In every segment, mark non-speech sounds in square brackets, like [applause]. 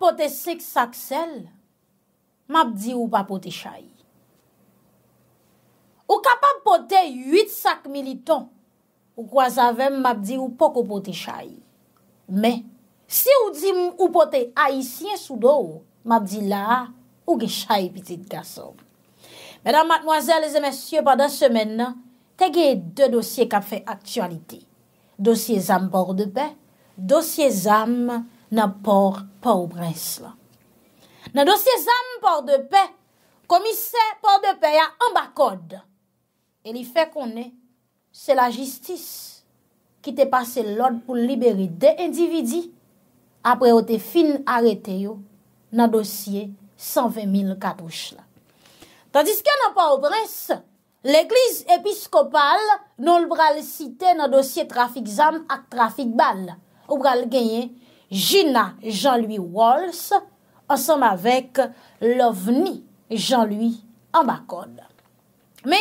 pote seksak sel, mabdi ou pa pote chay. Ou kapap pote yit sak militon, ou kwa zavem mabdi ou poko pote chay. Men, si ou di mou pote aisyen soudo, mabdi la, ou ge chay pitit kaso. Menan matmwazel e zemesye, padan semen nan, tege de dosye ka fe aktualite. Dosye zanm bordepe, dosye zanm nan por pa ou brens la. Nan dosye zan por de pe, komise por de pe ya ambakod. E li fe konen, se la jistis, ki te pase lod pou liberi de endividi, apre o te fin arete yo, nan dosye 1204 la. Tadiske nan por ou brens, l'eklize episkopal, nou l'bral site nan dosye trafik zan ak trafik bal, ou bral genye, Gina Jean-Louis Walls, ansanm avèk l'ovni Jean-Louis ambakon. Mè,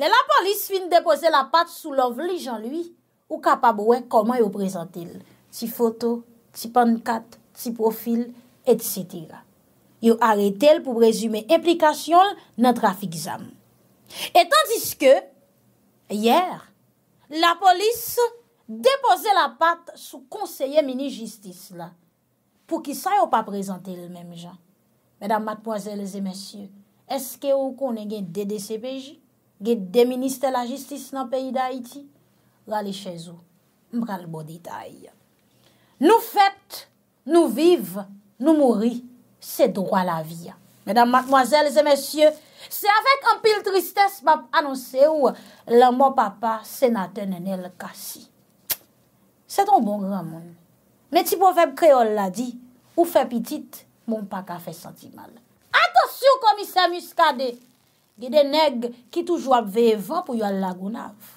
lè la polis fin depose la pat sou l'ovni Jean-Louis, ou kapab wè koman yo prezentil, ti foto, ti pankat, ti profil, et sitira. Yo aretel pou prezume implikasyon nan trafik zam. Et tandis ke, yèr, la polis... depoze la pat sou konseye mini-jistis la, pou ki sayo pa prezante l mèm jan. Mèdam matmoazèl zè mèsyè, eske ou konen gen DDC-PJ, gen deministe la jistis nan peyi da iti, lalè chèzou, mbral bo ditay. Nou fèt, nou viv, nou mouri, se dro la vi. Mèdam matmoazèl zè mèsyè, se avèk anpil tristès pap anonsè ou lè mò papa senate nènel kasi. Se ton bon ramon. Meti povem kreol la di, ou fe pitit, moun pa kafe santi mal. Atosyo komise muskade, gede neg ki toujwa pveye van pou yon lagounav.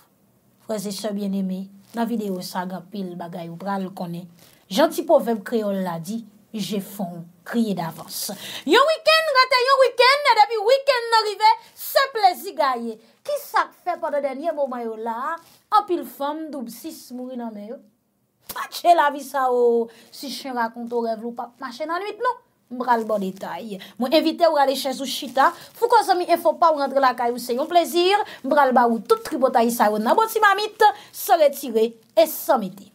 Freze se bien eme, na videyo sa gapil bagay ou pral kone. Janti povem kreol la di, je fon kriye davans. Yon wiken rate, yon wiken, e depi wiken norive, se plezi gaye. Ki sak fe poda denye mouma yo la, apil fam, dup sis mouri nan me yo. Pache la vi sa ou, si chen rakonto revlou pap machen anuit nou, mbral bon detay. Mwen evite ou rale chen sou chita, fou ko zomi e fò pa ou rentre la kay ou se yon plezir, mbral ba ou tout tribo tay sa ou nan boti mamit, se retire et se meti.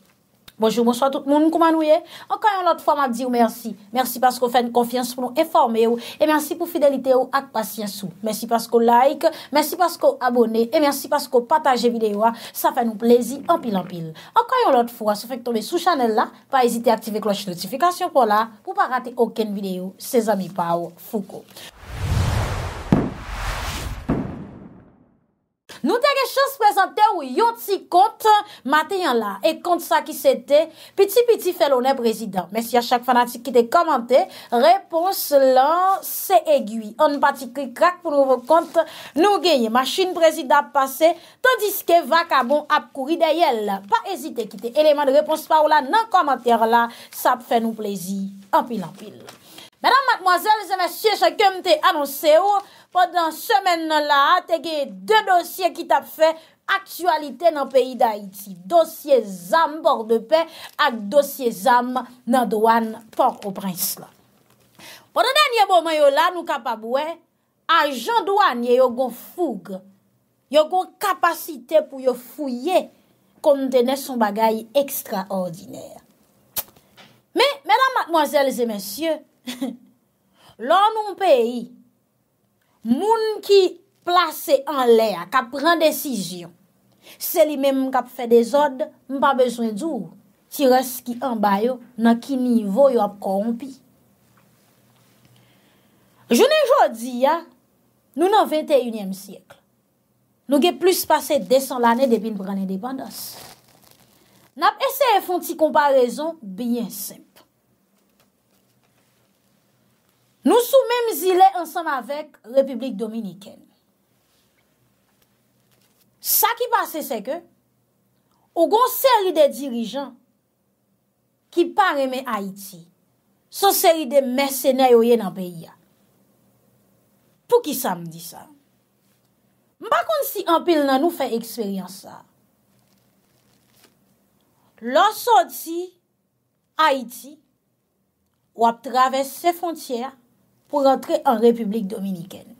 Bonjour, bonsoir tout moun, koumanouye? Enkanyon lot fwa ma di ou mersi. Mersi paskou fèn konfians pou nou eforme ou, e mersi pou fidelite ou ak pasyens ou. Mersi paskou like, mersi paskou abone, e mersi paskou pataje videyo a, sa fè nou plezi anpil anpil. Enkanyon lot fwa, se fèk tonbe sou chanel la, pa ezite aktive kloche notifikasyon pou la, pou pa rate oken videyo, se zami pa ou foukou. Nou te gen chans prezante ou yon ti kont matenyan la. E kont sa ki sete, piti piti felonè prezident. Men si a chak fanatik ki te komante, repons lan se egui. An pati kri krak pou nou vokont nou genye. Machin prezident pase, tondiske vakamon ap kouri deyel. Pa ezite ki te eleman de repons pa ou la nan komantere la, sa pfe nou plezi. Ampil, ampil. Menan matmoazel, se men si a chak kem te anonse ou... podan semen nan la, tegeye de dosye ki tap fe aksualite nan peyi da iti. Dosye zanm bordepe ak dosye zanm nan douan por o prins la. Podan dan ye bomanyo la nou kapabwe, a jan douan ye yo gon foug, yo gon kapasite pou yo fouye kon dene son bagay ekstraordinèr. Men, menan matmoazèl zè mèsyè, lan nou peyi Moun ki plase an lè a kap pran desisyon, seli men m kap fè dezod, m pa beswen djou, ti res ki an bayo nan ki nivou yo ap korompi. Jounen jodi ya, nou nan 21e siyekl, nou gen plus pase 200 lannè depen pran indépandos. Nap ese foun ti komparèzon, biyen sem. Nou sou mèm zile ansam avèk Republik Dominikèn. Sa ki pase se ke, ou gon seri de dirijan ki paremè Haiti, son seri de mèsenè yoye nan peyi ya. Pou ki sa m di sa? Mpa kon si anpil nan nou fè eksperyans sa? Lò sò di, Haiti, ou ap traves se fontyè ya, pou rentre an Republik Dominiken.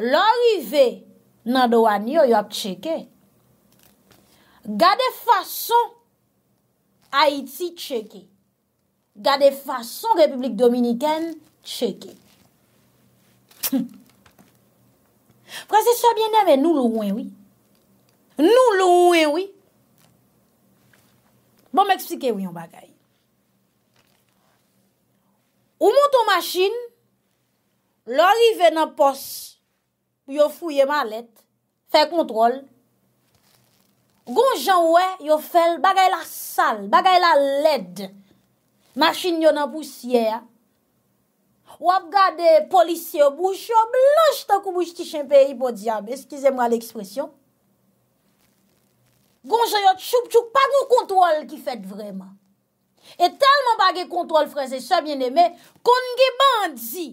L'anrive nan do an yo, yo ap cheke, gade fason Haiti cheke. Gade fason Republik Dominiken cheke. Hm. Prese sobyenem e nou louwen, oui. Nou louwen, oui. Bon m'eksplike ou yon bagay. Ou moun tou machin, lor li ven nan pos pou yo fouye malet, fe kontrol. Gonjan we yo fel bagay la sal, bagay la led, machin yon nan poussye. Ou ap gade polisye yo bouch, yo blanche ta kou bouch tishen pe ipo diya, eskize mwa l'ekspresyon. Gonjan yo tchoup tchoup, pa goun kontrol ki fet vreman. E telman ba ge kontrol freze se mjen eme, kon nge bandzi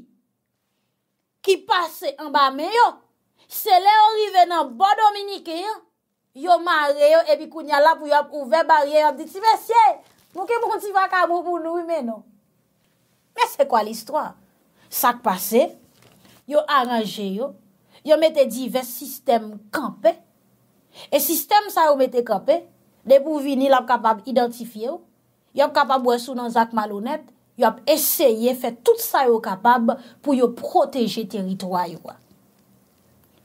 ki pase an ba me yo, se le orive nan ba bon dominike yo, yo mare yo ebi kounya la pou yo ap ouve barye, an di ti mwen siye, mwen ke mwen ti va ka moun moun mwen no. Mwen se kwa listwa? Sak pase, yo aranje yo, yo mette divest sistem kampe, e sistem sa yo mette kampe, de pou vinil ap kapab identifiye yo, yo ap kapab wè sou nan zak malounet, yo ap esye fè tout sa yo kapab pou yo proteje teritoy yo.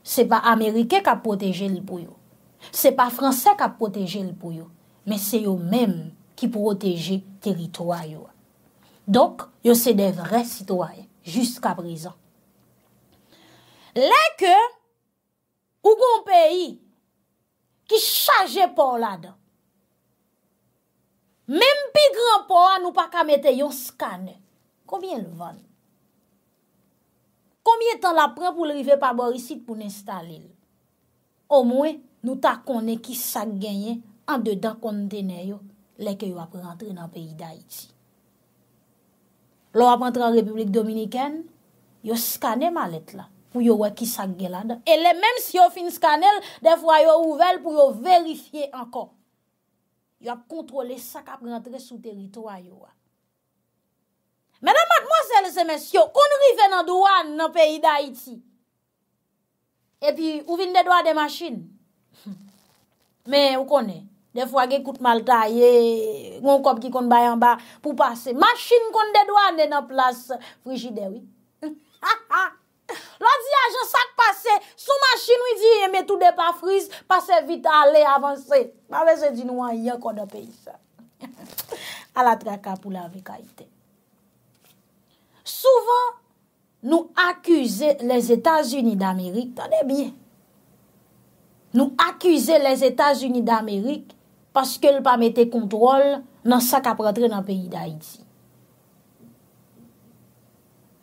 Se pa Amerike kap proteje l pou yo, se pa Fransè kap proteje l pou yo, men se yo mèm ki proteje teritoy yo. Donk, yo se de vre sitoy, jiska prizan. Lè ke, ou goun peyi, ki chaje pou la dan, Mem pi granpon an nou pa kamete yon skane, koumye lvan? Koumye tan la pren pou lrive pa borisit pou n'instale? O mwen nou ta konen ki sak genyen an dedan kontene yo leke yo ap rentre nan peyi da iti. Lo ap rentre an Republik Dominikèn, yo skane malet la pou yo wè ki sak genyen. E le menm si yo fin skanel, defwa yo ouvel pou yo verifiye ankon. yo ap ah. kontrole sak ap rentre sou teritoryo wa. Menan matmosele se mensyo, kon rife nan douan nan peyi da iti. E pi, ou vin dedwa de masin? Men, ou konen? De fwa ge koute malta, yon kop ki kon bayan ba pou pase. Masin kon dedwa nan nan plas frigidewi. Lò di a jen sak pase, sou machin ou di e metou de pa frise, pase vite a le avanse. Mave se di nou an yon kon de peyi sa. [laughs] A la traka pou la veka ite. Souvan nou akuse les Etats-Unis d'Amerik, tane bien. Nou akuse les Etats-Unis d'Amerik paske l pa mette kontrol nan sak apre tre nan peyi d'Haïti.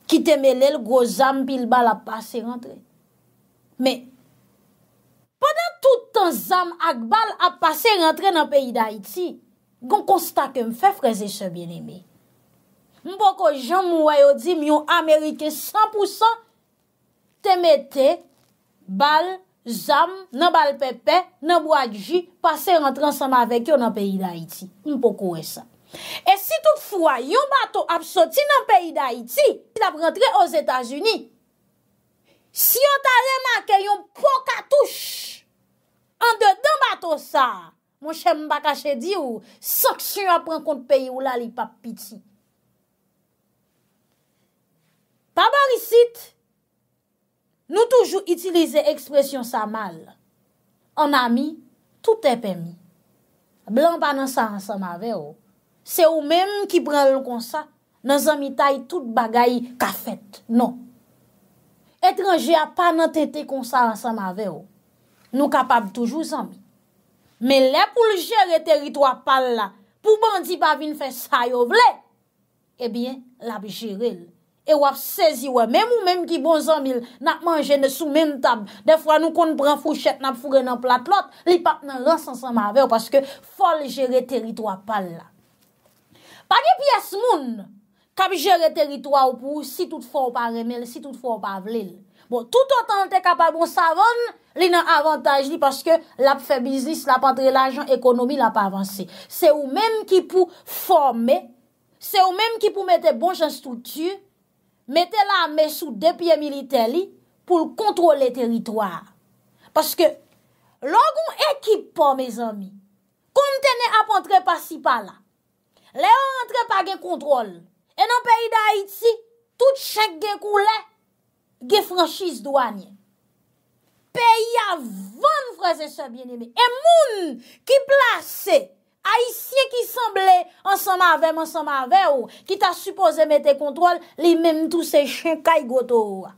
Ki teme lèl gwo zam pil bal ap pase rentre. Me, padan toutan zam ak bal ap pase rentre nan peyi da iti, gon konsta kem fe freze se bine me. Mpo ko jom mwayo di myon Amerike 100% temete bal, zam, nan bal pepe, nan bo ak ji, pase rentre ansama avek yo nan peyi da iti. Mpo kowe sa. E si tout fwa, yon bato ap soti nan peyi da iti, la prentre os Etasuni, si yon ta remake yon poka touche, an dedan bato sa, mwen chen mbakache di ou, sak si yon ap pren kont peyi ou la li pap piti. Pa barisit, nou toujou itilize ekspresyon sa mal. An ami, tout ep emi. Blan pa nan sa ansan mave ou, oh. Se ou menm ki pren loun konsa, nan zanmi tay tout bagay kafet, non. Etranje a pa nan tete konsa ansan ma veyo. Nou kapab toujou zanmi. Men le pou l jere teritwa pal la, pou bandi pa vin fè sa yo vle, ebyen eh la bi jere l. E wap sezi wè menm ou menm ki bon zanmil nan manje nè sou men tab. Defwa nou konn pran fouchet nan fure nan plat lot, li pat nan lans ansan ma veyo paske fol jere teritwa pal la. Pagye piyes moun, kab jere teritwa ou pou, si tout fò ou pa remel, si tout fò ou pa vlel. Bon, tout an te kapabon savon, li nan avantaj li, paske la pou fè biznis, la pou antre la jan ekonomi, la pou avanse. Se ou menm ki pou fòmè, se ou menm ki pou mette bonj an stoutu, mette la me sou depye milite li, pou kontrole teritwa. Paske, logon ekip po, me zami, kontene ap antre pasipa la, Le an rentre pa ge kontrol. E nan peyi da Haiti, tout chèk ge koulè, ge franchise douanye. Peyi avan freze se bienemè. E moun ki plase, Haitien ki semblè, ansan mavem, ansan mave ou, ki ta suppose mette kontrol, li menm tou se chen kaj goto ou.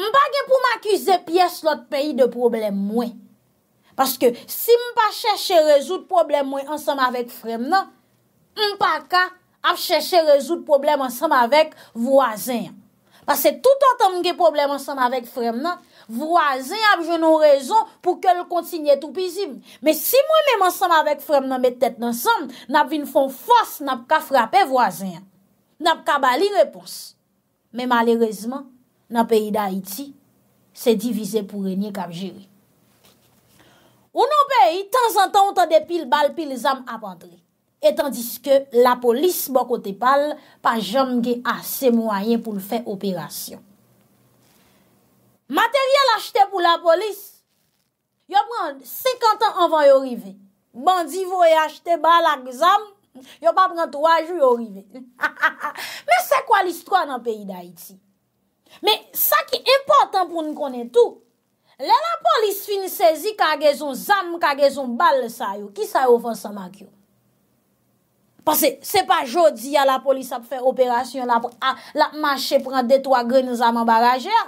M bagè pou makize piyes lot peyi de problem mwen. Paske si m pa chèche rezout problem mwen ansanm avèk frem nan, m pa ka ap chèche rezout problem ansanm avèk vwazen. Paske tout an temge problem ansanm avèk frem nan, vwazen ap jenon rezon pou ke l kontinye tout pizim. Me si mwen men ansanm avèk frem nan mè tèt nan sanm, nap vin fon fos nap ka frape vwazen. Nap ka bali repons. Me malerezman, nap e idayiti, se divize pou renyek ap jiri. Ou nou pey, tan zan tan ou tan depil bal pil zam apandre. Etan diske la polis bokote pal pa jom ge ase mwayen pou nou fe operasyon. Materyal achete pou la polis, yo bran 50 an an van yo rive. Bandi voye achete bal ak zam, yo pa bran 3 ju yo rive. Men se kwa l'istwa nan peyi da iti? Men sa ki important pou nou konen tou, Le la polis fin sezi kage zon zam, kage zon bal sa yo. Ki sa yo fonsan mak yo? Pase, se pa jodi ya la polis ap fè operasyon la, la manche pran detwa gren zam ambaraje ya.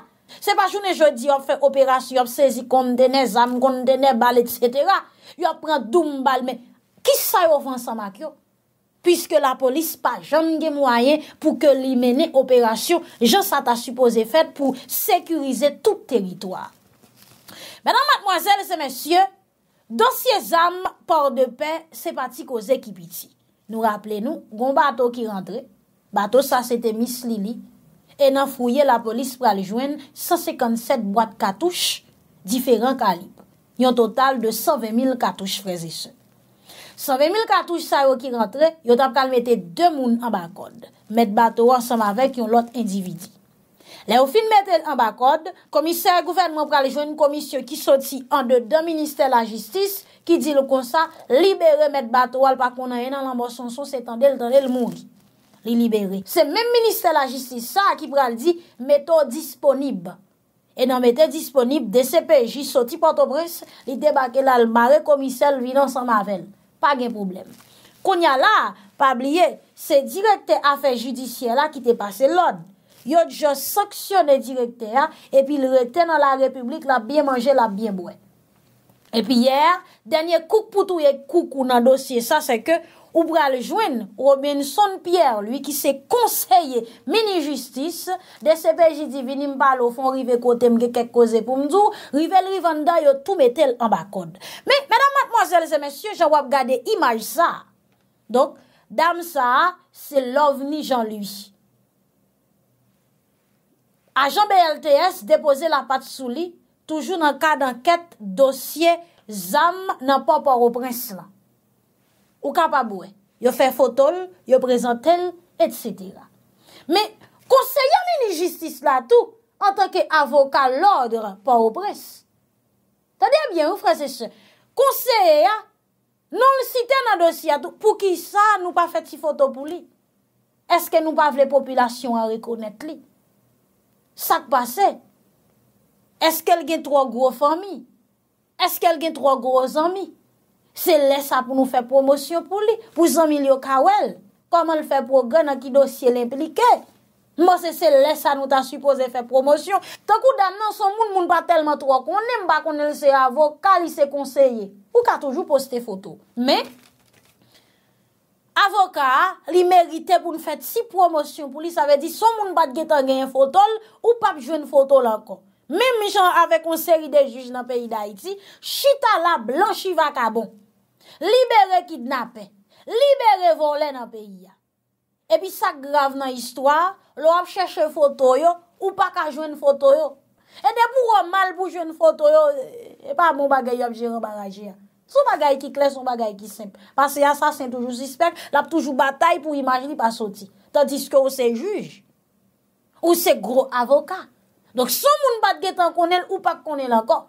Se pa jodi yo fè operasyon, yo fè sezi kondene zam, kondene bal, etc. Yo pran doum bal, men. Ki sa yo fonsan mak yo? Piske la polis pa jan gen mwayen pou ke li mene operasyon jan sa ta supose fèt pou sekurize tout teritoar. Benan matmoazèl se mèsyè, dosye zanm, por de pen, se pati ko zè ki piti. Nou rappele nou, goun bato ki rentre, bato sa se te mis li li, e nan fwouye la polis pral jwen 157 boat katouj, diferan kalib. Yon total de 120.000 katouj freze se. 120.000 katouj sa yo ki rentre, yo tap kalmete 2 moun an bakond. Met bato wansam avek yon lot individi. Le ou fin mette an bak kode, komiser gouvenman prale joun komisyon ki soti an de den minister la justice ki di lou kon sa, libere mette batou al pa kon a yon an lambo son son se tan deltare l moun. Li libere. Se men minister la justice non, sa ki prale di, mette ou disponib. E nan mette disponib, de sepe, ji soti potobres, li debake la l mare komisyon l vi lan san mavel. Pa gen problem. Kon ya la, pa bliye, se direkte afe judisyen la ki te pase l lode. yo jò saksyonè direkter, epi l reten nan la republik la byen manje la byen bouè. Epi yer, denye kouk pou tou ye kouk ou nan dosye sa, se ke, oubra le jwen, oube n son pier, lui ki se konseye mini-justis, de se pe jidi vinim balo fon rive kote mge kek koze pou mdou, rive l rivanda yo tou metel an bakon. Me, me dam matmozèl se mèsyon, jò wap gade imaj sa. Donk, dam sa, se l ovni jan luyi. Ajan BLTS depose la pat sou li, toujou nan kad anket dosye zam nan pa por oprens la. Ou ka pa boue. Yo fe fotol, yo prezentel, et setira. Me, konseyan ni ni jistis la tou, an tanke avokal l'ordre, por oprens. Tadeye bien, ou fra se se. Konseyan, non siten nan dosye la tou, pou ki sa nou pa fet si fotol pou li. Eske nou pa vle populasyon a rekonet li? Sak basè? Eske el gen tro gwo fami? Eske el gen tro gwo zami? Se lè sa pou nou fè promosyon pou li? Pou zami li yo kawel? Koman l fè pro gwen an ki dosye l implike? Mò se se lè sa nou ta suppose fè promosyon? Tokou dan nan son moun moun ba telman tro konen mba konen se avokal, kal y se konseye? Ou ka toujou poste foto? Mè? Avoka li merite pou nou fet si promosyon pou li sa ve di son moun bat getan genye fotol ou pap jwen fotol ankon. Mem mi jan avek on seri de juj nan peyi da iti, chita la blan chiva kabon. Libere kidnapen, libere vole nan peyi ya. E pi sa grav nan istwa, lou ap cheshe fotoyo ou pa ka jwen fotoyo. E de pou wap mal pou jwen fotoyo, e eh, eh, pa mou bagay ap jwen barajya. Son bagay ki kles, son bagay ki semp. Pase yasasen toujou zispek, lap toujou batay pou imajli pa soti. Tandis ke ou se juj. Ou se gro avoka. Donk son moun batge tan konel ou pak konel ankon.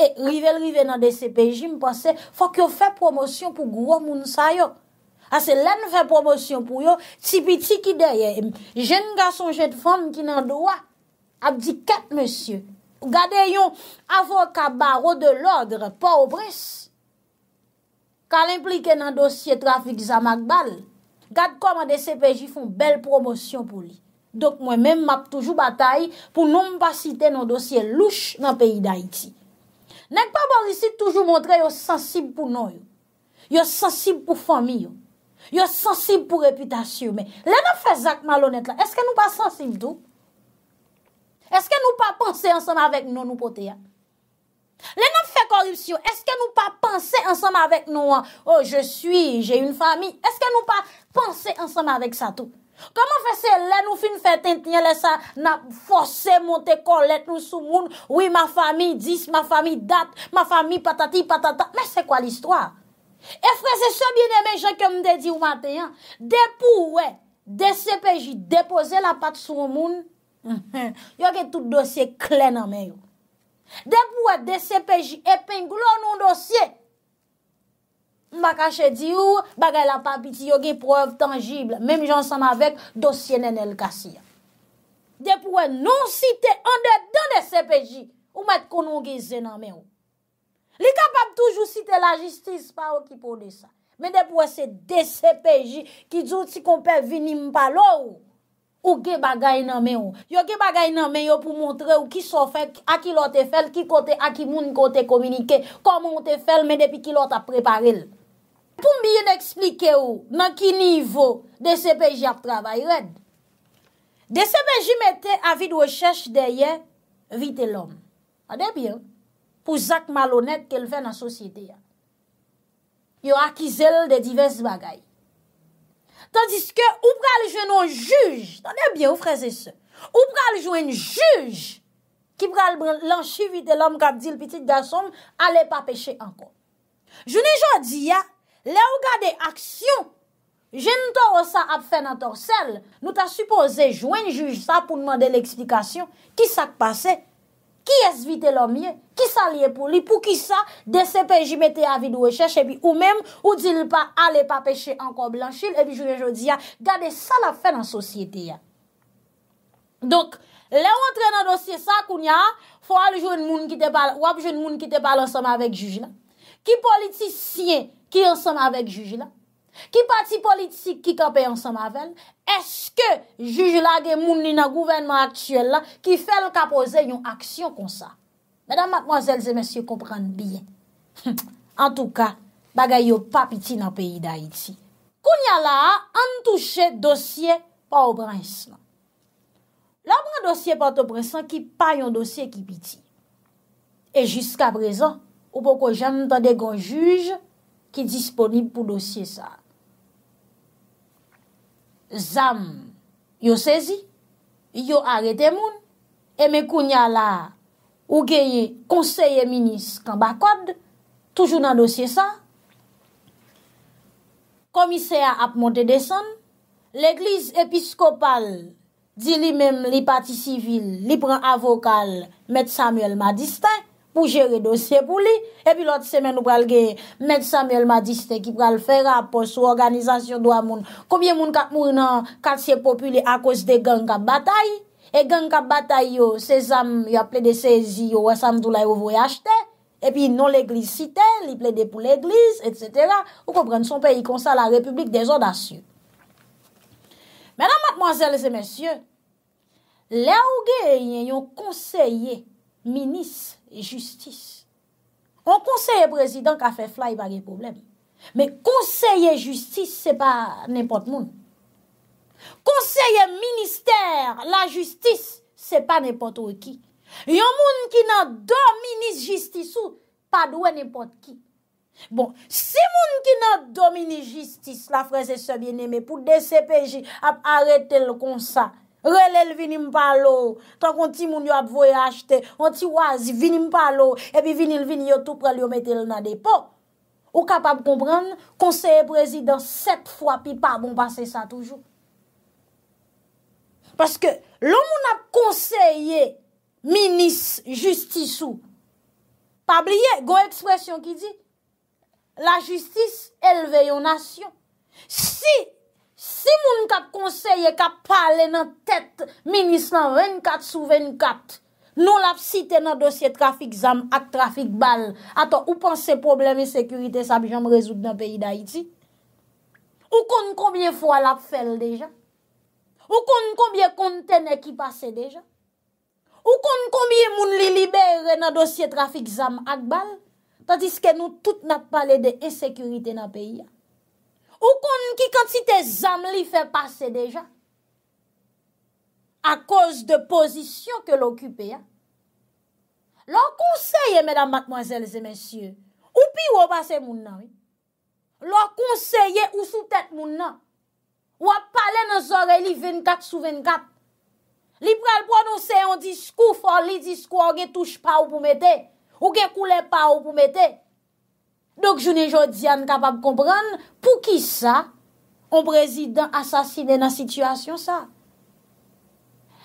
E rivel rive nan de sepeji mpwase, fok yo fè promosyon pou gro moun sayo. Ase len fè promosyon pou yo, tipi tipi deye, jen nga son jet fom ki nan doa, ap di ket monsye. Ou gade yon avoka baro de l'ordre, pau brese. ka l'implike nan dosye trafik zamak bal, gade komade CPJ foun bel promosyon pou li. Dok mwen men map toujou batay pou nou mpa cite nan dosye louch nan peyi d'Haïti. Nèk pa barisi bon toujou montre yo sensib pou nou yo, yo sensib pou fami yo, yo sensib pou reputasyon yo, men lè nan fèzak malonèt la, eske nou pa sensib tou? Eske nou pa pense ansama avèk nou nou poteyak? Lè nan fè korupsyon, eske nou pa panse ansanm avèk nou an? Oh, je suis, jè yon fami, eske nou pa panse ansanm avèk sa tout? Koman fè se lè nou fin fè tent nye lè sa na fòse monte kon let nou sou moun? Oui, ma fami, dis, ma fami, dat, ma fami, patati, patata, mè se kwa l'histoire? E frè, se se bine mè jè ke mde di ou mante an? De pou wè, de se peji, depose la pat sou moun? [laughs] Yo ke tout dosye klen an mè yo. Dè pou wè D.C.P.J. epeng lò nou dosye, mba kache di ou bagay la pa biti yo ge preuve tangible, mbèm jansama vek dosye nen el kasi ya. Dè pou wè nou site andèp dan D.C.P.J. ou mbèt konon ge zè nan mè ou. Li kapab toujou site la jistis pa ou ki pone sa, mbèm dè pou wè se D.C.P.J. ki djouti konpe vini mpa lò ou. Ou ge bagay nanme yo. Yo ge bagay nanme yo pou montre ou ki so fèk a ki lò te fèl, ki kote a ki moun kote kominike, komon te fèl men depi ki lò ta preparel. Pou mbiye de eksplike yo nan ki nivou DCPJ ap travay red. DCPJ metè avid we chèche deye vite lòm. A debyen pou Zak Malonet kel fè nan sosyete ya. Yo akizel de divez bagay. Tandiske, ou pral jwen nou juj, tande bien ou freze se, ou pral jwen juj ki pral lan chivite lom kap dil pitit gason, ale pa peche ankon. Jouni jodi ya, le ou gade aksyon, jen nou to rosa ap fè nan torsel, nou ta supose jwen juj sa pou dman de l'eksplikasyon, ki sa k'pase? Ki es vite lomye? Ki sa liye pou li? Pou ki sa de sepe jimete avidou e cheshe bi? Ou mem ou dil pa ale pa peche anko blanchil? Ebi jounen jodi ya, gade sa la fe nan sosyete ya. Dok, le wotre nan dosye sa koun ya, fwa li joun moun ki te pale, wap joun moun ki te pale ansema vek juji la. Ki politisyen ki ansema vek juji la? Ki pati politik ki kape ansema vek? Eske juj la gen moun li nan gouvenman aktuel la ki fel kapoze yon aksyon kon sa? Medan matmozèlze mèsyou kompran biye. An [laughs] tou ka, bagay yo pa piti nan peyi da iti. Koun ya la, an touche dosye pa ou brans nan. La mwen dosye pa ou brans nan ki pa yon dosye ki piti. E jiska prezon, ou poko jen mwen tade kon juj ki disponib pou dosye sa. Zam yo sezi, yo arete moun, e me kounya la ou geye konseye minis kamba kod, toujou nan dosye sa. Komiseya ap monte desen, l'Eglise Episkopal, di li mem li pati sivil, li pran avokal, met Samuel Madistek. pou jere dosye pou li, epi lot semen nou pralge, medsam el madiste ki pral fera, pos ou organizasyon do a moun, koubyen moun kat moun an katsye populi, akos de gen ka batay, e gen ka batay yo, sezam ya ple de sezi yo, wesam dou la yo voyajte, epi non l'Eglise site, li ple de pou l'Eglise, et cetera, ou kompren son peyi konsa la Republik des Odassu. Menan matmonsel semen sye, le ou gen yon konseye, minis, Justis. Kon konseye prezident ka fe fly bagye problem. Me konseye justis se pa nepot moun. Konseye minister la justis se pa nepot ou ki. Yon moun ki nan domini justis ou pa dwe nepot ki. Bon, si moun ki nan domini justis la freze se biene me pou de CPJ ap arete le konsa. Rè lè l vinim pa lò. Ton konti moun yo ap voyajte. Konti wazi vinim pa lò. Epi vinil vin yo tout pral yo mette l nan depo. Ou kapab kompran. Konseye prezident set fwa. Pi pa bon pase sa toujou. Paske loun moun ap konseye minis justisou. Pa blye. Gon ekspresyon ki di. La justis elve yo nasyon. Si si Si moun ka konseye ka pale nan tèt, minis lan 24 sou 24, nou lap site nan dosye trafik zam ak trafik bal, ata ou panse probleme sekurite sa bi janm rezout nan peyi da iti? Ou kon konbyen fwa lap fel deja? Ou kon konbyen kontene ki pase deja? Ou kon konbyen moun li liber nan dosye trafik zam ak bal? Ta diske nou tout nap pale de esekurite nan peyi ya? Ou kon ki kantite zan li fè pase deja? A koz de pozisyon ke l'okupè ya? Lò konseye, mèdam, matmwazèl, zè mèsyè, ou pi wò pase moun nan? Lò konseye ou sou tèt moun nan? Ou ap pale nan zore li 24 sou 24? Libral pronose yon diskou, fò li diskou, ou ge touche pa ou pou mette? Ou ge koule pa ou pou mette? Dok jounen joun diyan kapab kompran pou ki sa ou prezident asasine nan situasyon sa.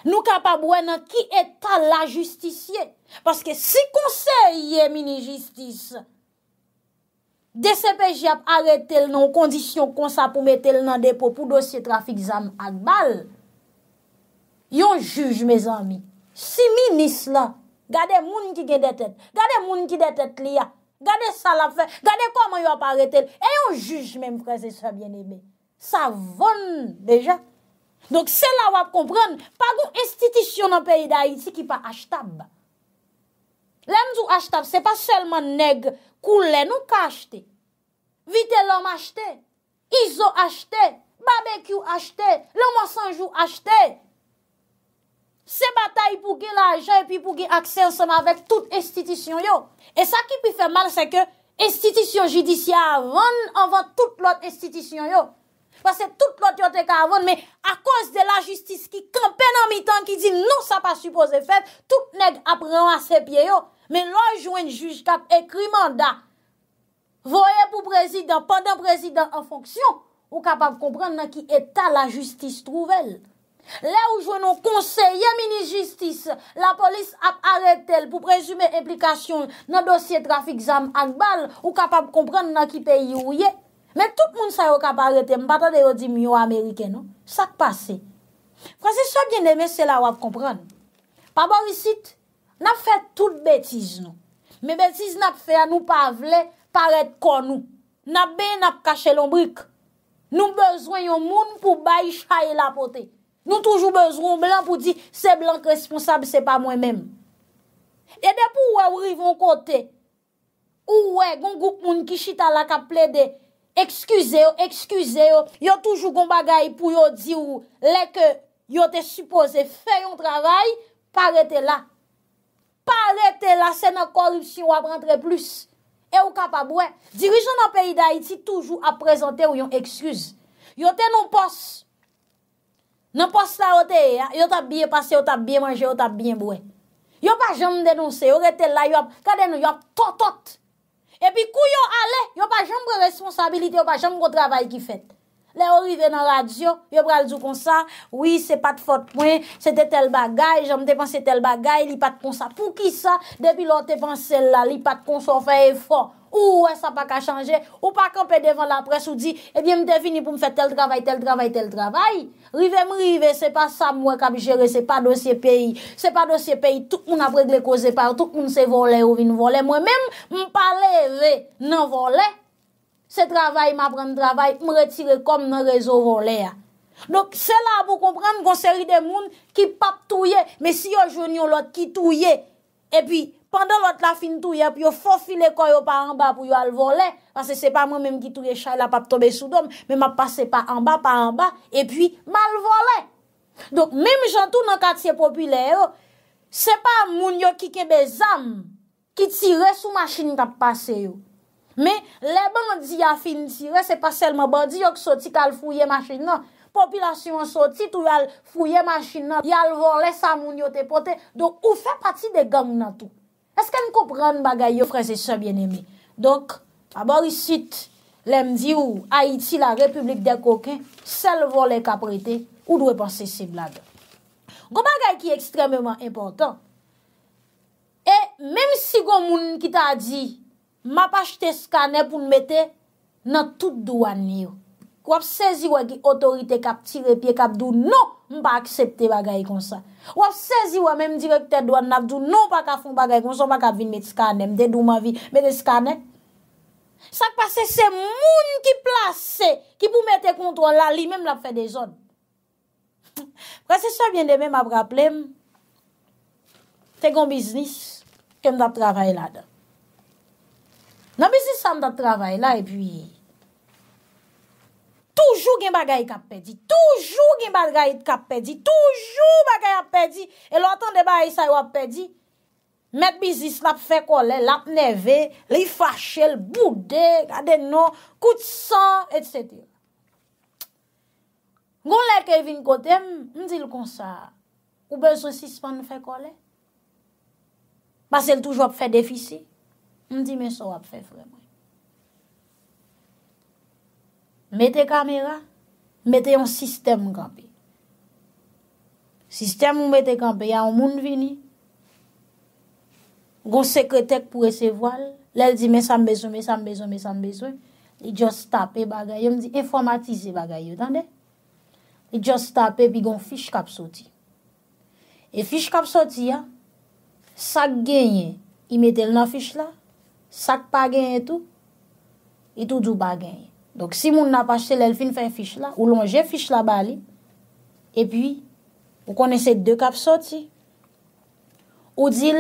Nou kapab wè nan ki etal la justisye. Paske si konseyye mini-justis, DCPJ ap aretel nan kondisyon konsa pou metel nan depo pou dosye trafik zan akbal, yon juj me zan mi. Si minis la, gade moun ki gen detet, gade moun ki detet liya, Gade sa la fe, gade koman yo apare tel, e yon juj mèm prese sa vyen e be. Sa von dejan. Donk se la wap kompran, pa goun estitisyon an peyi da iti ki pa ashtab. Len nou ashtab, se pa selman neg kou len nou ka ashte. Vite lom ashte, izo ashte, babekyou ashte, lomo sanjou ashte. Se batay pou ge la aje, epi pou ge akse anseman vek tout estitisyon yo. E sa ki pi fe mal, se ke estitisyon judisyon avon, anvan tout lot estitisyon yo. Pas se tout lot yote ka avon, me akos de la justis ki kampen an mi tan, ki di nou sa pa supose feb, tout neg apren an se pie yo, men lò jouen juj kat ekri manda. Voye pou prezidant, pandan prezidant an fonksyon, ou kapav komprend nan ki etan la justis trouvel. Le ou jo nou konseye mini-justis, la polis ap arete el pou prezume implikasyon nan dosye trafik zanm ak bal ou kapap komprende nan ki peyi ou ye. Men tout moun sa yo kap arete, mbata de yo di miyo Amerike nou. Sak pase. Kwa se so bieneme, se la wap komprende. Pa borisit, nap fè tout betiz nou. Me betiz nap fè anou pa vle, paret konou. Nap ben ap kache lombrik. Nou bezwen yon moun pou bayi chaye la potey. Nou toujou bezoun blan pou di, se blan responsable se pa mwen men. E depo ou e ou rivon kote, ou ou e, gongouk moun kishita la ka ple de, ekskuse yo, ekskuse yo, yo toujou gong bagay pou yo di ou, leke, yo te suppose, fe yon travay, parete la. Parete la, se nan korup si yo ap rentre plus. E ou kapab we. Dirijon nan peyi da iti toujou ap prezante ou yon ekskuse. Yo te nou posse, Nan pos la ou te e, yo tap biye pase, yo tap biye manje, yo tap biye boue. Yo pa jom denonse, yo rete la, yo ap, kade nou, yo ap totot. Epi kou yo ale, yo pa jom bre responsabilite, yo pa jom bre travay ki fet. Le ou i ve nan radyo, yo pral zou kon sa, oui, se pat fote mwen, se te tel bagay, jom te pan se tel bagay, li pat kon sa pou ki sa, depi lo te pan se la, li pat kon sa ou feye fò. Ou wè sa pa ka chanje, ou pa kompe devan la pres ou di, ebyen eh m te fini pou m fè tel travay, tel travay, tel travay. Rive m rive, se pa sa m wè kab jere, se pa dosye peyi. Se pa dosye peyi, tout moun apre glè koze par, tout moun se vole ou vin vole. Mwen mèm m pale ve nan vole, se travay m apre n travay, m retire kom m rezo vole. Dok se la pou komprende kon seri de moun ki pap touye, mè si yo jwen yo lot ki touye, e pi... pandan lot la fin touye, pi yo fofile koyo pa anba pou yo alvole, pase se pa mwen menm ki touye chay la pap tobe sou dom, menm ap pase pa anba pa anba, e pi malvole. Dok menm jantou nan katiye popule yo, se pa moun yo kikebe zam, ki tire sou masini tap pase yo. Men, le bandi ya fin tire, se pa selman bandi yo ki soti kal fouye masini nan, popilasyon soti tou al fouye masini nan, ya alvole sa moun yo te pote, do ou fe pati de gam nan tou. Eske an kopran bagay yo franse sebyen emi? Donk, abor isit, lem di ou, Haiti, la Republik de Koke, sel volen ka prete, ou dwe panse se blag. Go bagay ki ekstrememan impotant, e, mem si go moun ki ta di, ma pa chete skane pou nme te, nan tout douan ni yo. Wap sezi wè ki otorite kap tire pie kap dou nou mpa aksepte bagay kon sa. Wap sezi wè men direkter douan nap dou nou pa kafon bagay kon sa mpa kap vin met skanem. Dè dou ma vi met skanem. Sak pa se se moun ki plase ki pou mette kontrol la li menm la fè de zon. [laughs] Prosesor bende men mpa praplem. Tè kon biznis ke mda travay la da. Nan biznis sa mda travay la e pwi... Toujou gen ba gayi kap pedi, toujou gen e ba gayi kap pedi, toujou ba gayi ap pedi, e lwantan de ba a yisa yo ap pedi, met bizis la pfe kole, lap neve, li fache, lbou de, gade nou, kout san, et sete. Gon lè ke vin kote, m di l kon sa, oube sou sispan fwe kole? Bas el toujou ap fwe defisi, m di me sou ap fwe freman. Mete kamera, mete yon sistem gampi. Sistem yon mete gampi, ya yon moun vini, gon sekretek pou ese voal, lèl di mesam bezou, mesam bezou, mesam bezou, i just tape bagay, yon di informatize bagay, i just tape pi gon fich kap soti. E fich kap soti ya, sak genye, i metel nan fich la, sak pa genye tou, i tou dou pa genye. Donk si moun nan pa chte lèl fin fè fich la, ou lon jè fich la bali. E pi, ou konese de de kap soti. Ou dil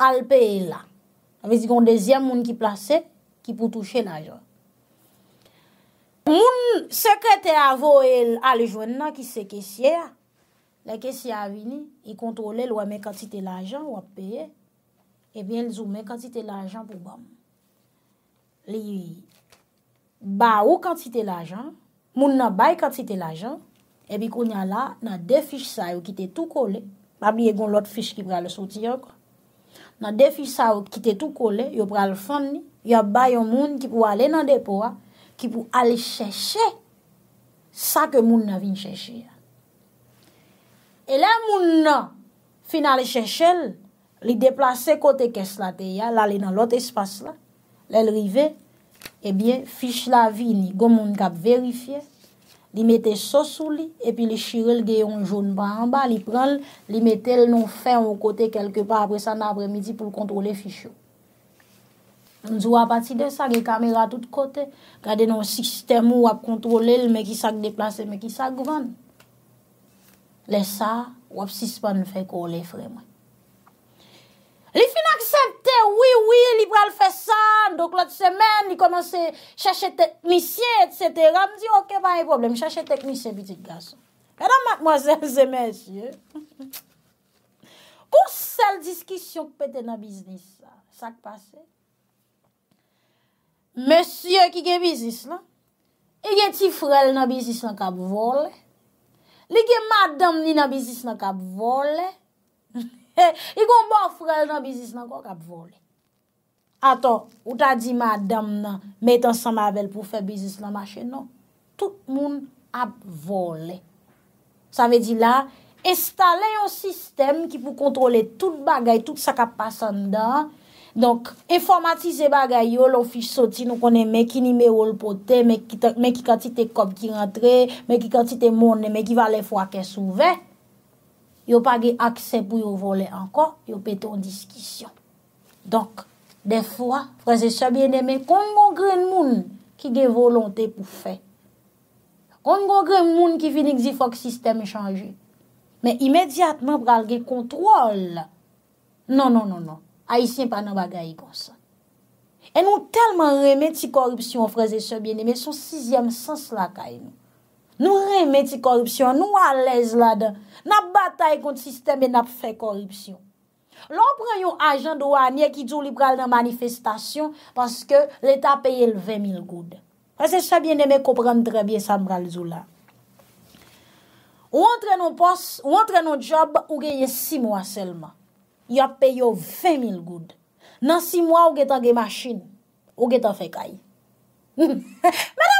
alpe e la. An vezi kon dezyan moun ki plase ki pou touche nan jò. Moun sekete avò el aljò nan ki se kesye a. La kesye a vini, i kontrole l wame kati te la jò, wap peye. E bien l zoume kati te la jò pou bam. Li yu yi. ba ou kantite l'ajan, moun nan bay kantite l'ajan, epi konya la, nan defish sa yo ki te tou kole, babi ye gon lot fish ki pre al soti yo, nan defish sa yo ki te tou kole, yo pre al fon ni, yo bay yon moun ki pou ale nan depo a, ki pou ale chèche, sa ke moun nan vin chèche ya. E la moun nan fin ale chèche l, li deplase kote kes la te ya, l ale nan lot espas la, l elrive, Ebyen, fich la vi ni, gom moun kap verifiye, li mette sosou li, epi li shirel geyon joun ba anba, li prel, li mette l nou fè an kote kelke pa apresan apre midi pou kontrole fich yo. Ndou apati de sa, ge kamera tout kote, gade nou sistem ou ap kontrole l meki sak deplase, meki sak vane. Le sa, wap sispan fè kor le fremwen. Li fin aksepte, oui, oui, li pral fesan, doklot semen, li komanse chache teknisye, etsete, ramdi, ok, pa yon problem, chache teknisye bitik gaso. Edan, madmoazel, zemensye, kou sel diskisyon kpete nan biznis la, sak pase? Mesyye ki ge biznis la, e ge ti frel nan biznis nan kap vole, li ge madam li nan biznis nan kap vole, E eh, kon bo frel nan bizis nan kon kap vole. Ato, ou ta di madame nan, metan san mavel pou fe bizis nan machin non. nan, tout moun kap vole. Sa ve di la, estale yon sistem ki pou kontrole tout bagay, tout sa kap pasan dan. Donk, informatize bagay yo, lon fich soti, nou konen men ki ni me oul pote, men ki kantite kop ki rentre, men ki kantite mounen, men ki valen fwa kes ouve. Yo pa ge akse pou yo vole ankon, yo peton diskisyon. Donk, defwa, freze sebyen eme, konn gongren moun ki ge volante pou fe. Konn gongren moun ki finik zi fok sistem e chanju. Men imediatman pral ge kontrol. Non, non, non, non. Aisyen pa nan bagay kon sa. En nou telman remeti korupsyon freze sebyen eme, son siyem sens la kay nou. Nou remeti korupsyon, nou a lez la dan. Nap batay kont sisteme, nap fe korupsyon. Lon pren yon ajan do anye ki djou liberal nan manifestasyon paske l'Etat peye l'20.000 goud. Pase chabien ne me kopren drebyen sa mral zou la. Ou antre nou pos, ou antre nou job, ou genye 6 mwa selman. Ya peyo 20.000 goud. Nan 6 mwa ou genye tan genye masjin, ou genye tan fe kaj. [laughs] Madame!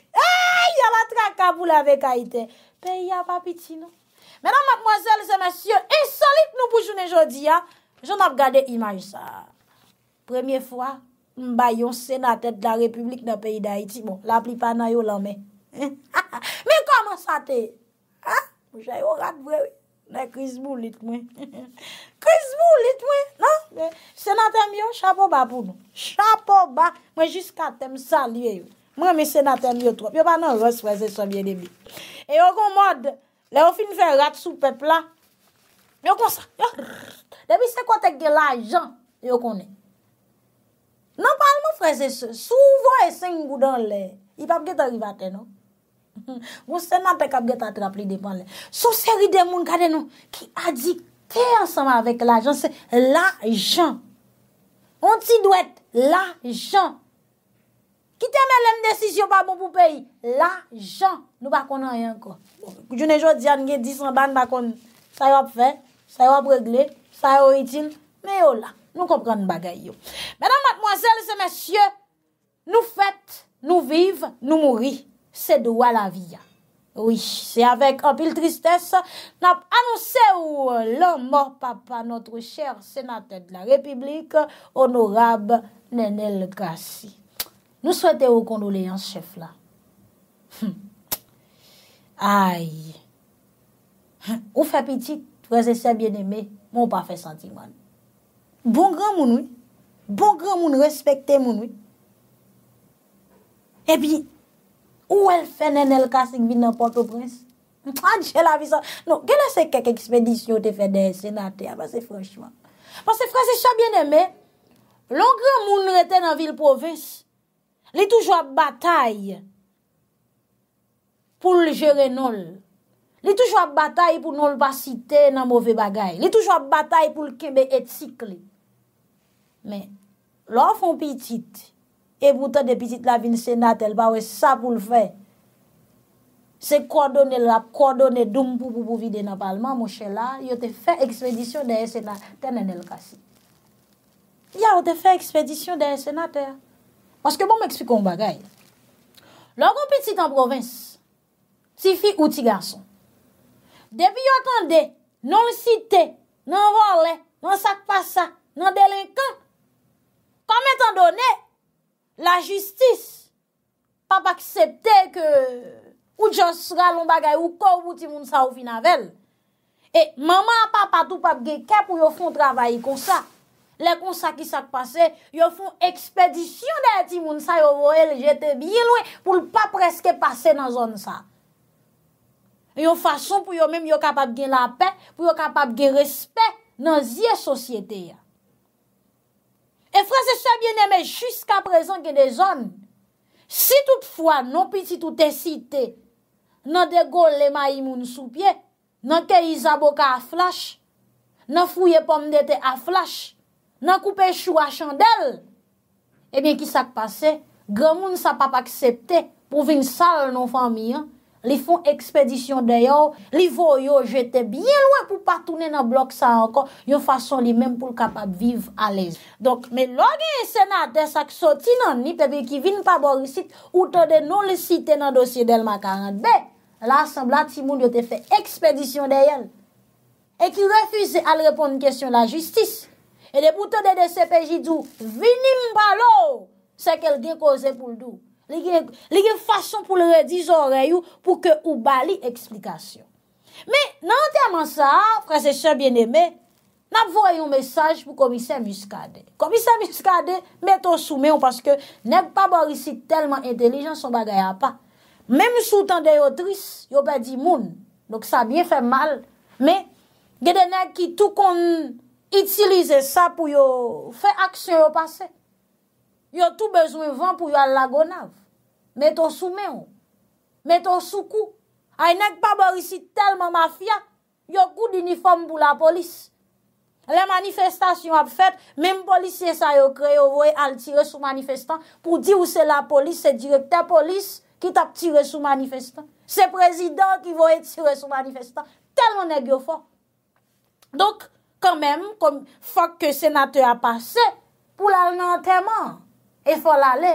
Ay, yaba trak kabou lave kaiten. Pe yaba piti nou. Menan, matmozèl, se mèsyon insolit nou pou jounen jodi, ha. Joun ap gade imay sa. Premye fwa, mba yon senatèd la republik nou peyi da iti, mou. La bon, plipa nan yo lòmè. Men koman sa te? Ha? Mwen jayon rat vwe, wè. Mè kriz mou lit mwen. Kriz [laughs] mou lit mwen, non? nan? Senatèm yo, chapo ba pou nou. Chapo ba. Mwen jiska tem salye yo. Mwen mwen se naten li yo trop. Yo pa nan rous freze sobyen debi. E yo kon mod, le yo fin fe rat sou pepla. Yo kon sa, yo. Demi se kontek de la jan, yo kon ne. Nan palman freze se, souvo e sen goudan le. I papget arivate no. Mwen [laughs] se nan pek apget atrap li depan le. Sou seri de moun kade nou, ki a di kè ansama avèk la jan, se la jan. Mwen ti dwet la jan. Kite men lèm desisyon pa bon pou peyi. La jan nou bakon nan yon kon. Kou jounen jò diyan nge disan ban bakon. Sa yo ap fe, sa yo ap regle, sa yo itin. Me yo la, nou kompran bagay yo. Mèdan matmoazèl se mèsyè, nou fèt, nou viv, nou mouri. Se do wala viya. Ouish, se avèk apil tristès. Nap anonsè ou euh, lè mor papa, notre chèr senatèd la republik, onorab nenèl krasi. Nou souwete ou kondole yon chef la. Ay. Ou fe pitit, tou reze se bien eme, bon moun pa fe senti man. Bon gran moun ou, bon gran moun respekte moun ou. E pi, ou el fe nen el kasek vin nan Port-au-Prince? An, jè la visan. Non, gen a se kek ekspedisyon te fe de senate, a base franchman. Base fraze se se bien eme, lon gran moun nou rete nan vil province. Li toujwa batay pou l jere nol. Li toujwa batay pou nol pa site nan mouve bagay. Li toujwa batay pou l kebe etikli. Men, l or fon pitit, e boutan de pitit la vin senatel pa we sa pou l fe, se kondone la kondone doun pou pou pou vide nan palman mouche la, yo te fe ekspedisyon de yon senatel nan el kasi. Ya yo te fe ekspedisyon de yon senatel. Aske bon mè ekspik kon bagay. Lòk an pitit an provins, si fi ou ti gason. Depi yo kande, nan l'site, nan vòle, nan sakpasa, nan delinkan, kom etan donè, la justis, pap akseptè ke ou djan sra loun bagay ou kòv ou ti voun sa ou finavel, e maman apapatou pap geke pou yo fon travay kon sa, le kon sa ki sak pase, yo foun ekspedisyon de eti moun sa yo voel jete biye lwen pou l pa preske pase nan zon sa. Yo fason pou yo mèm yo kapap gen la pe, pou yo kapap gen respet nan zye sosyete ya. E fran se se bienemè jiska prezant gen de zon, si toutfwa non e nan piti toutesite, nan degol lema imoun sou pie, nan ke izaboka aflash, nan fouye pomme dete aflash, nan koupe chou a chandel. Ebyen ki sak pase, gwa moun sa pa pa aksepte pou vin sal nan fami an, li fon ekspedisyon de yo, li voyo jete bien lwen pou pa toune nan blok sa ankon, yo fason li men pou kapap viv alez. Donk, me logi senate sak soti nan, ni pebe ki vin pa borisit, ou tade non lisite nan dosye del makarant. Be, la asambla timoun yo te fe ekspedisyon de yo, e ki refuze al repon n kestyon la jistis. E de bouton de DCPJ djou, vinim balo, sekel gen koze pou l'dou. Li gen fason pou lredi zoreyou, pou ke ou bali eksplikasyon. Me nan teman sa, preseche bieneme, nap vwoy yon mesaj pou komise muskade. Komise muskade, meto soume yon, paske nek pa borisi telman intelijans, son bagay apa. Mem sou tan de yotris, yon pe di moun. Dok sa bien fe mal. Me, gen de nek ki tou kon... itilize sa pou yo fe aksyon yo pase. Yo tou bezwe van pou yo al lagonav. Meton sou men ou. Meton sou kou. Ay nek pa borisi telman mafya. Yo kou diniform pou la polis. Le manifestasyon ap fet, menm polisye sa yo kre, yo voye al tire sou manifestan pou di ou se la polis, se direk te polis ki tap tire sou manifestan. Se prezidor ki voye tire sou manifestan. Telman nek yo fon. Dok, Kan men, fok ke senate a pase pou lal nan teman. E fol ale,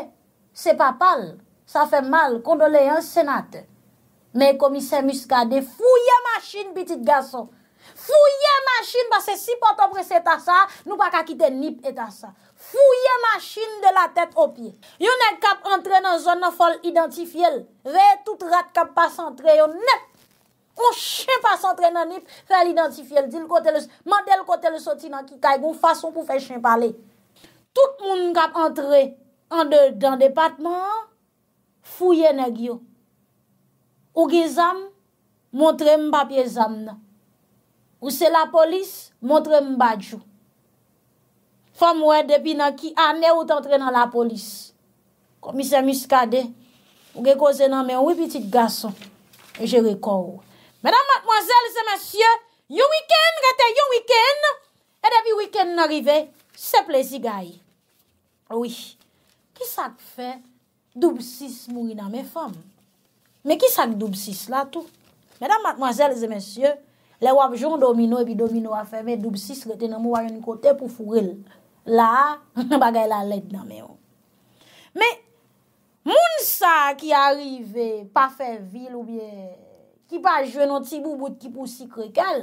se pa pal, sa fe mal kondole yon senate. Men komise muska de fouye masin pitit gason. Fouye masin, bas se si potopre se ta sa, nou pa ka kite nip et ta sa. Fouye masin de la tet opye. Yon ne kap entre nan zon nan fol identifiel. Ve tout rat kap pas entre yon net. Ou chen pa s'entren nan nip, fè l'identifye l'dil kote l'soti. Mandel kote l'soti nan ki kaygon, fason pou fè chen pale. Tout moun mkap entre an de, dan departement, fouye negyo. Ou gizam, montre m papye zam nan. Ou se la polis, montre m badjou. Fè mwen depi nan ki, anè ou t'entren nan la polis. Komise miskade, ou gè kozen nan men, ou piti gason, jè rekor ou. Mèdam matmwazèl zè mèsyè, yon wikèn gète yon wikèn, e devy wikèn nè rive, se plezi gayi. Ouwi, ki sak fè dubsis mouni nan mè fèm? Mè ki sak dubsis la tout? Mèdam matmwazèl zè mèsyè, lè wapjoun domino epi domino a fè, mè dubsis gète nan mou a ren kote pou furel. La, bagay la led nan mè ou. Mè, moun sa ki a rive, pa fè vil ou vye, Ki pa jwen an ti bou bout ki pou si krekel.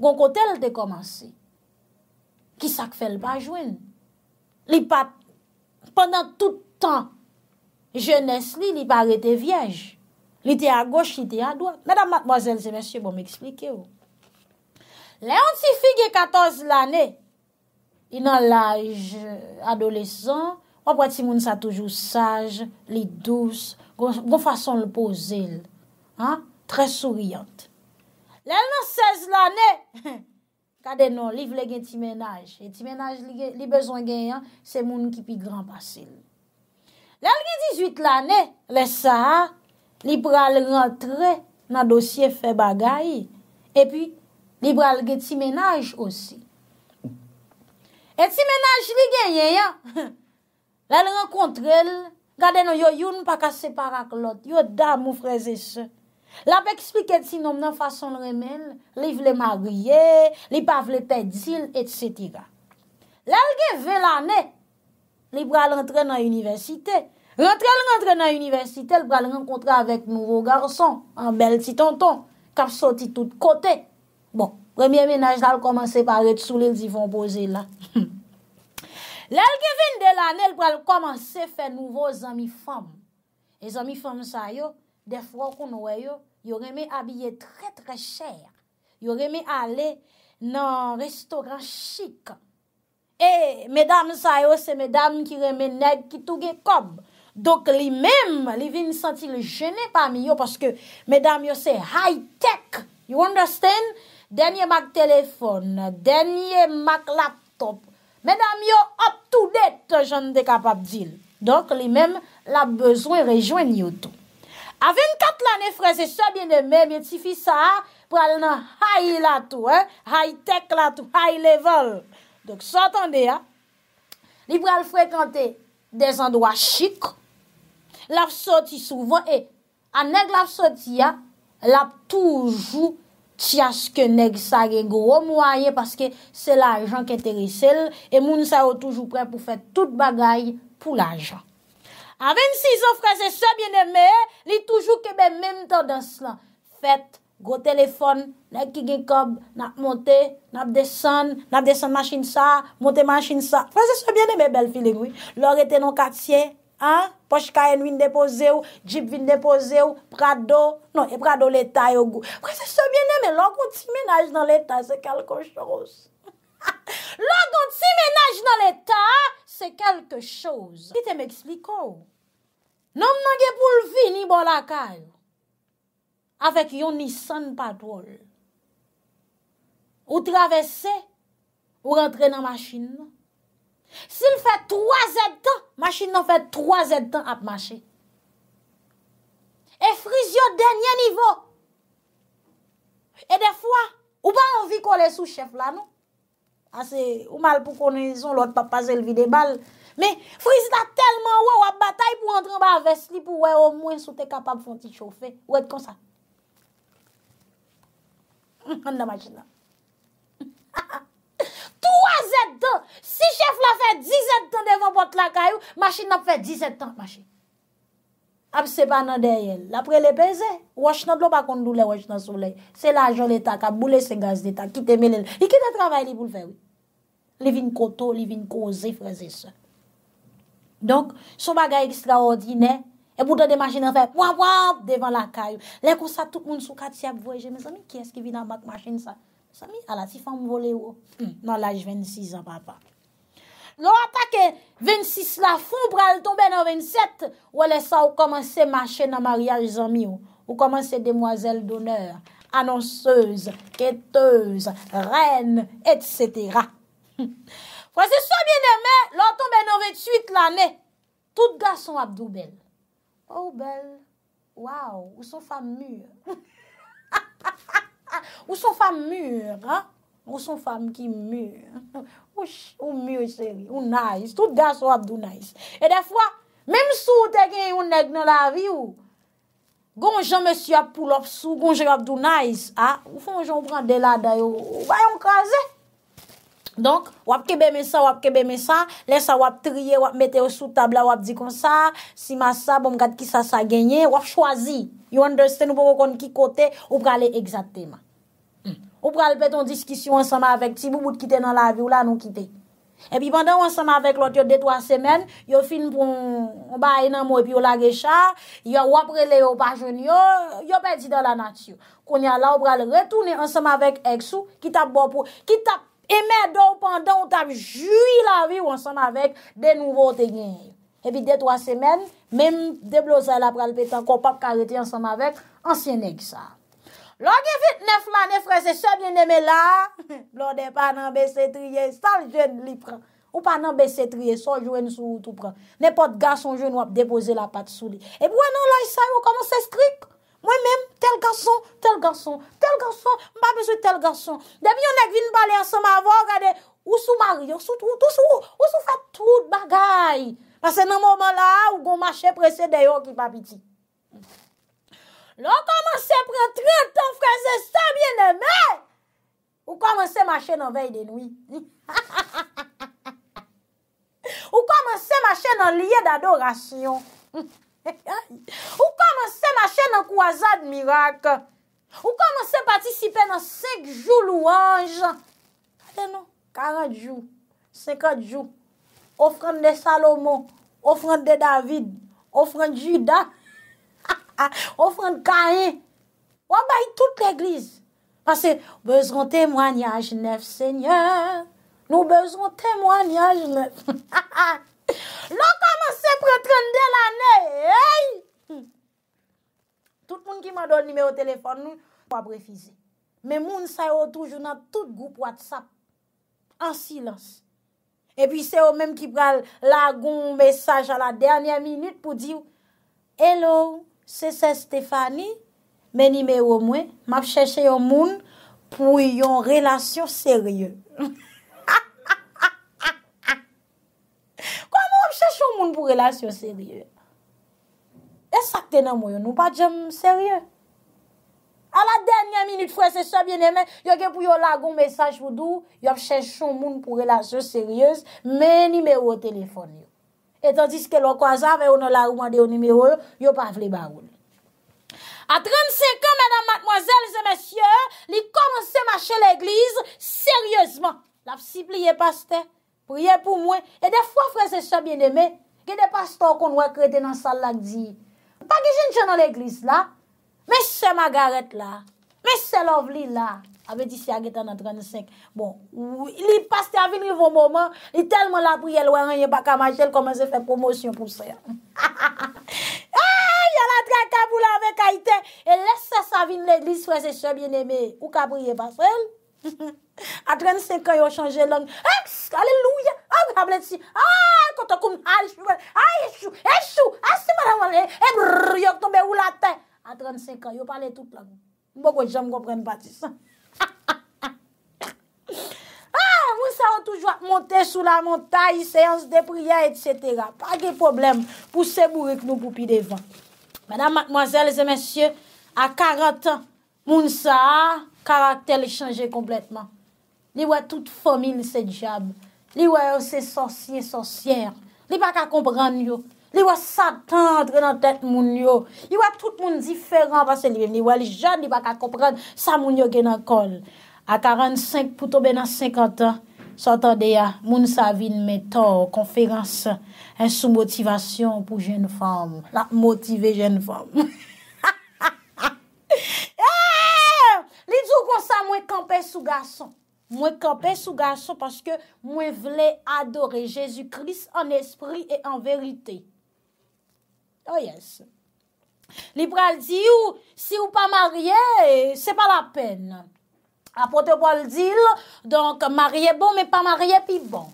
Gon kote l te komanse. Ki sak fel pa jwen. Li pa, pandan tout tan, jenese li, li pare te viej. Li te a goch, li te a do. Madame, mademoiselle, se monsie, bon m'explike yo. Le an ti figye katoz l ane, inan laj, adolezan, wap wati moun sa toujou saj, li douz, gon fason l pose l. an, tre souryante. Lèl nan 16 l'anè, kade nan, liv lè gen ti menaj, e ti menaj li bezon gen yon, se moun ki pi gran pasil. Lèl gen 18 l'anè, lè sa, li pral rentre, nan dosye fe bagay, e pi, li pral gen ti menaj osi. E ti menaj li gen yon, [laughs] lèl renkontrel, kade nan, yo yon pa kase parak lot, yo dam mou freze se. La pek spike ti nom nan fason remen, li vle marye, li pa vle pedzil, et setira. Lelge ve lanen, li pral rentre nan universite. Rentre nan universite, li pral rentre nan universite, li pral renkontre avèk nouvo garson, an bel ti tonton, kap soti tout kote. Bon, premye menaj la l komanse par [laughs] et sou lèl si fon pose la. Lelge ven de lanen, li pral komanse fè nouvo zami fam. E zami fam sa yo? De fwo kon wè yo, yo reme abye tre tre chèr. Yo reme ale nan restoran chik. E, mèdame sa yo, se mèdame ki reme neg ki touge kob. Dok li mèm, li vin santi le jenè pa mi yo, paske mèdame yo se high tech. You understand? Denye mak telefon, denye mak laptop. Mèdame yo up to date, jen de kapap dil. Dok li mèm, la bezwen rejwen yo tou. Avèn kat lan e freze, sebyen de mè, mè ti fi sa, pral nan high latou, high tech latou, high level. Dok so atande ya, li pral frekante des an doa chik, laf soti souvan, e anèk laf soti ya, lap toujou tiaske nèk sa re gro mwaye, paske se la ajan ke teresel, e moun sa yo toujou pre pou fè tout bagay pou la ajan. A 26 an, frase sobyen eme, li toujou kebe menm tan dan slan. Fet, go telefon, nek ki ge kob, nap monte, nap desen, nap desen masin sa, monte masin sa. Frase sobyen eme, bel filigoui. Lor ete nan katsyen, an, pochka en win depoze ou, jip win depoze ou, prado, non, e prado leta yo go. Frase sobyen eme, lor konti menaj nan leta, se kalkon chos. [laughs] Lor konti menaj nan leta, an. se kelke chouz. Ki te m'ekspliko, non mange pou l'vi ni bon lakay, avek yon ni san patol. Ou travesse, ou rentre nan machin nou. Sil fè 3 etan, machin nou fè 3 etan ap machin. E friz yo denye nivou. E defwa, ou pa anvi kou lesou chef la nou. Ase, ou mal pou kononison lout papazel vide bal. Me, friz la telman we wap batay pou entran ba vesli pou we omwen sou te kapab fon ti chofe. Ou et kon sa. [laughs] An nan majin la. 3 et 2. Si chef la fe 10 et 10 devan pot la kayou, majin la fe 10 et 10. ap se banan dey el, lapre le beze, wachna dlo bakon dou le wachna sou le, se la jol etak, ap boule se gaz detak, ki temele, i ki de travay li boule fe ou, li vin koto, li vin koze, freze se. Donk, sou bagay ekstraordine, e boutan de machin an fe, wap wap, devan la kayou, lek ou sa tout moun sou kat si ap voye, jeme zami ki eski vi nan bak machin sa, zami ala ti fam vole ou, hmm, nan laj 26 an papap. Nou ata ke 26 la foup, pral tombe nan 27, wale sa ou komanse mashe nan Maria Rizami ou komanse demwazel doner, anonseuse, keteuse, renne, etc. [laughs] Fwa se so mien eme, lan tombe 98 lane, tout ga son Abdoubel. Ou bel, oh, waw, ou son fam mure. [laughs] Ou son fam mure, an. Ou son fam ki mûr, ou mûr seri, ou naïs, tout gas wap do naïs. E defwa, mèm sou te gen yon neg nan la vi ou, gonjan mè sy ap pou lop sou, gonjan wap do naïs, ou fonjan ou pran delada yo, bayon kaze. Donk, wap kebe mè sa, wap kebe mè sa, lè sa wap triye, wap mette yo sou tabla, wap di kon sa, si ma sa, bom gade ki sa sa genye, wap chwazi. You understand ou pou kon ki kote, ou pou gale egzate man. ou pral peton diskisyon ansama vek ti, mou bout kite nan la vi ou la nou kite. Epi pandan ou ansama vek lout yo de 3 semen, yo fin pou mba enan mou epi ou la gecha, yo wapre le yo pa jen yo, yo peti dan la natyo. Konya la ou pral retounen ansama vek eksou, ki tap bo pou, ki tap eme do pandan, ou tap jui la vi ou ansama vek de nouvo te genye. Epi de 3 semen, menm de blozay la pral petan, anseye nek sa. Lò gen fit nef man, nef rese, sep gen neme la, blò [laughs] de pa nan besetriye, sal jwen li pran. Ou pa nan besetriye, sal jwen sou tou pran. Nè pot gason jwen wap depose la pat sou li. E pou anon lò y sa yon koman se strik. Mwen men, tel gason, tel gason, tel gason, mba beso tel gason. Demi yon ek vin balen san ma vò, gade, ou sou mari, ou sou, ou sou, ou sou fat tout bagay. Pase nan moman la, ou gon mache prese de yon ki papiti. Lò koman se prentre ton freze se bienemè. Ou koman se mache nan vey denoui. [laughs] Ou koman se mache nan liye dadorasyon. [laughs] Ou koman se mache nan kouazade mirake. Ou koman se patisipe nan sek jou louange. Kade nou? Karan jou. Sekan jou. Ofran de Salomon. Ofran de David. Ofran de Judas. a ah, ofran kain, wabay tout l'eglise. Pase, bezran temwanyan jenef, seigneur, nou bezran temwanyan jenef. Nou kama se pretrende lanè, hey! Tout moun ki mwa don nime ou telefon nou, mwa brefize. Mè moun sa yo toujou nan tout goup WhatsApp, an silans. E pi se yo mèm ki pral lagoun mè saj a la dernyan minit pou diw, hello, Se se Stefani, meni mè ou mwen, m ap chèche yon moun pou yon relasyon sèrye. [laughs] Kwa m wap chèche yon moun pou relasyon sèrye? E sakten nan mwen, nou pa djem sèrye? A la denye minute fwe se se biene men, yo ke pou yon lagoun mesaj voudou, yo ap chèche yon moun pou relasyon sèrye, meni mè ou mwen telefon yo. Etan diske lò kwa zavè ou nan la rouman de ou nimi ou, yo pa vle baroun. A 35 ans, mèdam matmoazèl, zè mèsyè, li komanse mache lè gliz, sèryèzman. La fsi pliye paste, priye pou mwen, e defwa freze sa byen demè, ki de paste ou kon wè kretè nan sal lak di. Pa ki jen chè nan lè gliz la, mèche magaret la, mèche lovli la, Avè di si agè tan an 35. Bon, li pas te avinri vò mòman, li telman la priè lò an yè baka majèl kòmè zè fè promosyon pou sè. [laughs] Ah, yè la dra kaboulan mè kaitè, e lè sè sa vin lè l'iswè se sè mjenèmè. Ou ka priè basèl? [laughs] An 35 an yò chanjè lòn. Aleluya! Ou gè blè tsi? A, kòtè koum! A, yè chou! A, yè e e chou! A, yè mè la vòlè! E, brrrr, yòk tò mè ou la tè! An 35 an yò palè tout lòn. M Ha [laughs] ha ha ha ha. Ha, mounsa an toujwa montè sou la monta, yi seyans de priya, et setera. Pa ge problem pou se mou re k nou boupi de van. Madame, mademoiselles et messieurs, a karat an, mounsa a karat tel chanje kompletman. Li wè tout fomine se dijab. Li wè ou se sonsien, sonsien. Li wè ou se sonsien, sonsien. Li wè satan dre nan tèt moun yo. Li wè tout moun diferan vase li mèm. Li wè li jan li wè ka kompren sa moun yo gen an kol. A 45, pouto ben an 50 an, sotan de ya, moun sa vin mè to, konferans, en sou motivasyon pou jen fòm. La motive jen fòm. [laughs] Eh! Li djou kon sa mwen kampe sou gason. Mwen kampe sou gason paske mwen vle adore jesu kris an espri en verite. Oh, Li pral di ou, si ou pa marye, se pa la pen. A potè wò l di l, donk marye bon, men pa marye pi bon.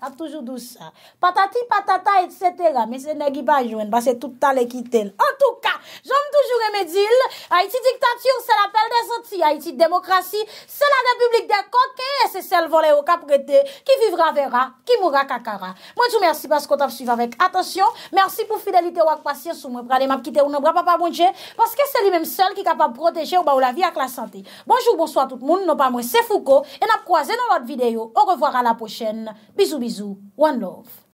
A toujou dousa. Patati, patata, et setera. Mese nè gipa ajwen, basè touta lè kitel. En touka, jom toujou remedil. Haiti diktatur, sel apel de soti. Haiti demokrasi, sel adepublik de koke. E se sel vole ou kaprete, ki vivra vera, ki moura kakara. Mwen tou mersi basko tap suiv avèk. Atensyon, mersi pou fidelite wak pasye sou mwen prade map kite ou nou bra pa bon pa mounje. Baske sel li mèm sel ki kapap proteje ou ba ou la vi ak la sante. Bonjou, bonsoit tout moun, nou pa mwen Sefouko. E nap kroaze nou lot videyo. Ou revoar Bisou. One love.